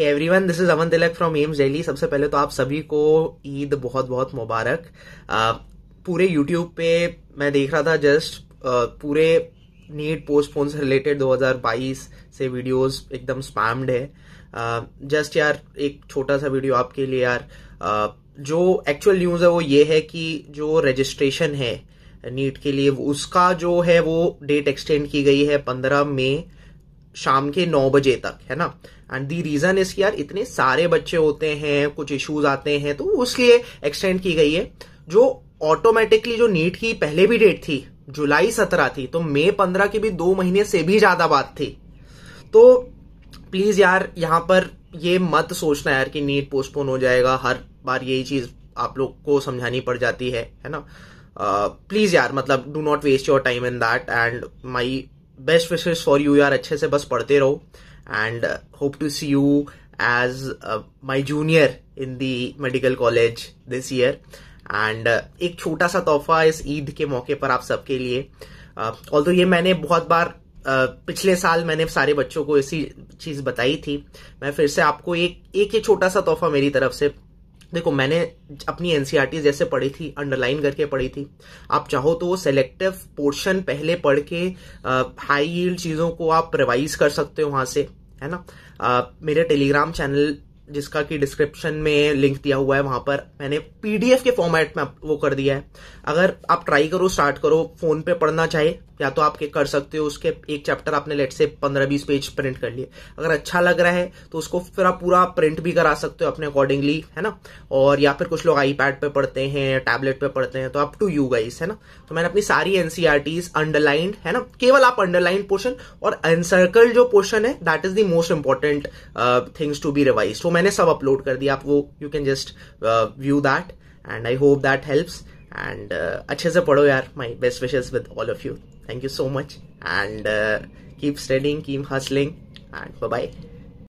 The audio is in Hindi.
hey everyone this is Aman Tilak from AIIMS Delhi सबसे पहले तो आप सभी को ईद बहुत बहुत मुबारक पूरे यूट्यूब पे मैं देख रहा था जस्ट पूरे नीट पोस्टपोन से रिलेटेड 2022 से वीडियोस एकदम स्पैम्ड है जस्ट यार एक छोटा सा वीडियो आपके लिए यार जो एक्चुअल न्यूज़ है वो ये है कि जो रजिस्ट्रेशन है नीट के लिए उसका जो है वो डेट एक्सटेंड की गई है पंद्रह मई शाम के नौ बजे तक है ना एंड दी रीजन इज यार इतने सारे बच्चे होते हैं कुछ इश्यूज आते हैं तो उसलिए एक्सटेंड की गई है जो ऑटोमेटिकली जो नीट की पहले भी डेट थी जुलाई सत्रह थी तो मई पंद्रह की भी दो महीने से भी ज्यादा बात थी तो प्लीज यार यहां पर ये मत सोचना यार कि नीट पोस्टपोन हो जाएगा हर बार यही चीज आप लोग को समझानी पड़ जाती है है ना प्लीज uh, यार मतलब do not waste your time in that and my best wishes for you यार अच्छे से बस पढ़ते रहो and hope to see you as my junior in the medical college this year and एक छोटा सा तोहफा इस ईद के मौके पर आप सबके लिए ऑल uh, तो ये मैंने बहुत बार uh, पिछले साल मैंने सारे बच्चों को इसी चीज बताई थी मैं फिर से आपको एक एक ही छोटा सा तोहफा मेरी तरफ से देखो मैंने अपनी एनसीईआरटी e जैसे पढ़ी थी अंडरलाइन करके पढ़ी थी आप चाहो तो वो सेलेक्टिव पोर्शन पहले पढ़ के हाई चीजों को आप रिवाइज कर सकते हो वहां से है ना आ, मेरे टेलीग्राम चैनल जिसका कि डिस्क्रिप्शन में लिंक दिया हुआ है वहां पर मैंने पीडीएफ के फॉर्मेट में वो कर दिया है अगर आप ट्राई करो स्टार्ट करो फोन पे पढ़ना चाहे या तो आप कर सकते हो उसके एक चैप्टर आपने लेट से पंद्रह बीस पेज प्रिंट कर लिए अगर अच्छा लग रहा है तो उसको फिर आप पूरा प्रिंट भी करा सकते हो अपने अकॉर्डिंगली है ना और या फिर कुछ लोग आईपैड पे पढ़ते हैं टैबलेट पे पढ़ते हैं तो अप टू यू गाइस है ना तो मैंने अपनी सारी एनसीआरटीज अंडरलाइंड e है ना केवल आप अंडरलाइन पोर्शन और अनसर्कल जो पोर्शन है that is the most important things to be revise तो मैं मैंने सब अपलोड कर दिया आप वो you can just view that and I hope that helps and अच्छे से पढ़ो यार my best wishes with all of you thank you so much and keep studying keep hustling and bye